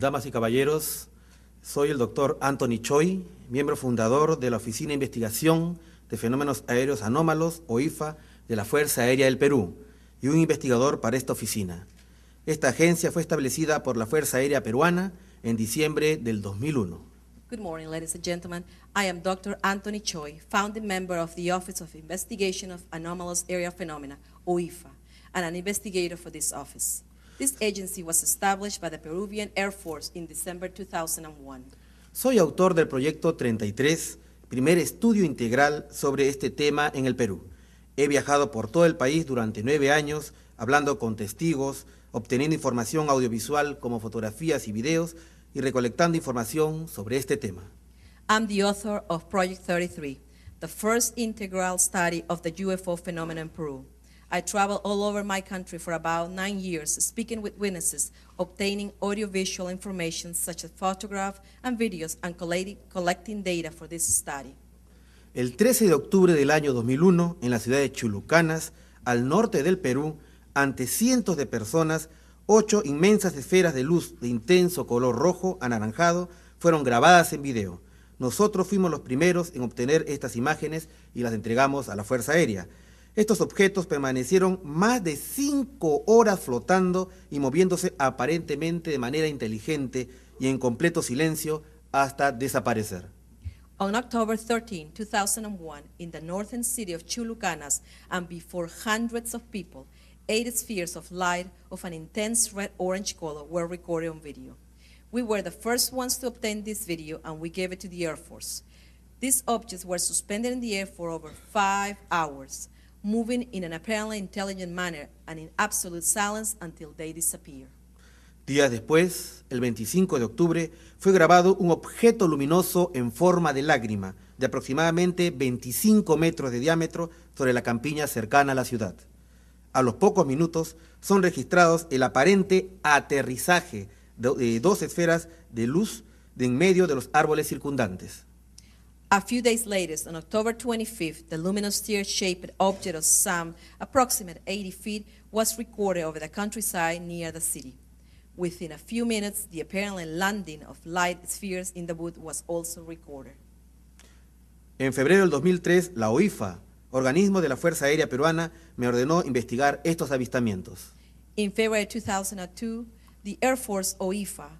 damas y caballeros, soy el doctor Anthony Choi, miembro fundador de la Oficina de Investigación de Fenómenos Aéreos Anómalos, OIFA, de la Fuerza Aérea del Perú, y un investigador para esta oficina. Esta agencia fue establecida por la Fuerza Aérea Peruana en diciembre del 2001. Good morning, ladies and gentlemen. I am Dr. Anthony Choi, founding member of the Office of Investigation of Anomalous Area Phenomena, OIFA, and an investigator for this office. This agency was established by the Peruvian Air Force in December 2001. Soy autor del proyecto 33, primer estudio integral sobre este tema en el Perú. He viajado por todo el país durante nueve años, hablando con testigos, obteniendo información audiovisual como fotografías y videos y recolectando información sobre este tema. I'm the author of Project 33, the first integral study of the UFO phenomenon in Peru. I traveled all over my country for about years, speaking with witnesses, obtaining audiovisual information such as videos, and collecting data for El 13 de octubre del año 2001, en la ciudad de Chulucanas, al norte del Perú, ante cientos de personas, ocho inmensas esferas de luz de intenso color rojo anaranjado fueron grabadas en video. Nosotros fuimos los primeros en obtener estas imágenes y las entregamos a la Fuerza Aérea. Estos objetos permanecieron más de cinco horas flotando y moviéndose aparentemente de manera inteligente y en completo silencio hasta desaparecer. On October 13, 2001, in the northern city of Chulucanas, and before hundreds of people, eight spheres of light of an intense red-orange color were recorded on video. We were the first ones to obtain this video, and we gave it to the Air Force. These objects were suspended in the air for over five hours moving in an apparently intelligent manner and in absolute silence until they disappear. Días después, el 25 de octubre, fue grabado un objeto luminoso en forma de lágrima de aproximadamente 25 metros de diámetro sobre la campiña cercana a la ciudad. A los pocos minutos son registrados el aparente aterrizaje de eh, dos esferas de luz en medio de los árboles circundantes. A few days later, on October 25th, the luminous tear-shaped object of some approximate 80 feet was recorded over the countryside near the city. Within a few minutes, the apparent landing of light spheres in the wood was also recorded. En febrero del 2003, la OIFA, organismo de la Fuerza Aérea Peruana, me ordenó investigar estos avistamientos. In February 2002, the Air Force OIFA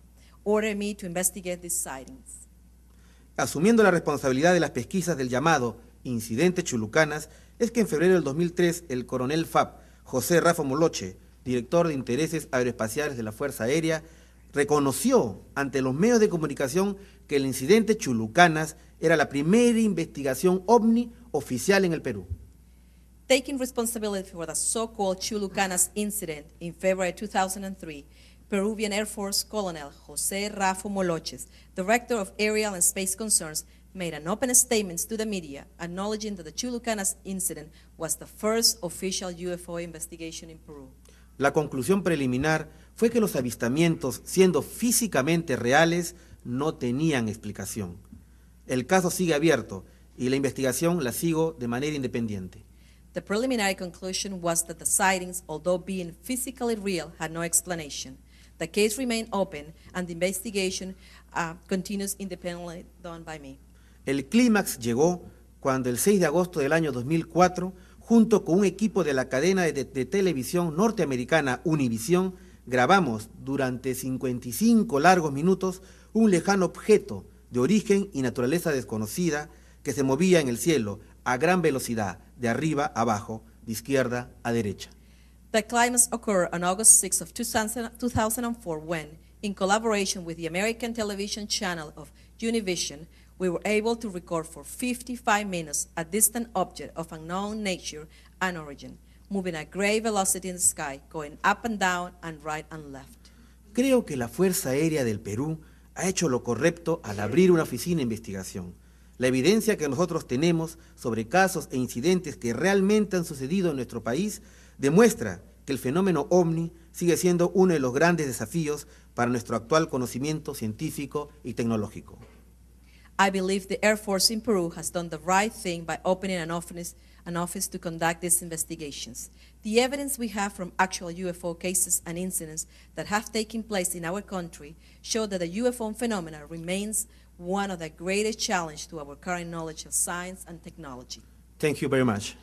ordered me to investigate these sightings. asumiendo la responsabilidad de las pesquisas del llamado incidente Chulucanas, es que en febrero del 2003 el coronel FAP, José Rafa Moloche, director de intereses aeroespaciales de la Fuerza Aérea, reconoció ante los medios de comunicación que el incidente Chulucanas era la primera investigación ovni oficial en el Perú. Taking responsibility for the so-called Chulucanas incident in February 2003, Peruvian Air Force Colonel José Rafo Moloches, Director of Aerial and Space Concerns, made an open statement to the media acknowledging that the Chulucanas incident was the first official UFO investigation in Peru. La conclusión preliminar fue que los avistamientos, siendo físicamente reales, no tenían explicación. El caso sigue abierto y la investigación la sigo de manera independiente. The preliminary conclusion was that the sightings, although being physically real, had no explanation. El clímax llegó cuando el 6 de agosto del año 2004, junto con un equipo de la cadena de, de televisión norteamericana Univision, grabamos durante 55 largos minutos un lejano objeto de origen y naturaleza desconocida que se movía en el cielo a gran velocidad, de arriba a abajo, de izquierda a derecha. The climax occurred on August 6 of 2004 when, in collaboration with the American television channel of Univision, we were able to record for 55 minutes a distant object of unknown nature and origin, moving at great velocity in the sky, going up and down and right and left. Creo que la Fuerza Aérea del Perú ha hecho lo correcto al abrir una oficina de investigación. La evidencia que nosotros tenemos sobre casos e incidentes que realmente han sucedido en nuestro país demuestra que el fenómeno OVNI sigue siendo uno de los grandes desafíos para nuestro actual conocimiento científico y tecnológico. I believe the Air Force in Peru has done the right thing by opening an office, an office to conduct these investigations. The evidence we have from actual UFO cases and incidents that have taken place in our country show that the UFO phenomena remains one of the greatest challenges to our current knowledge of science and technology. Thank you very much.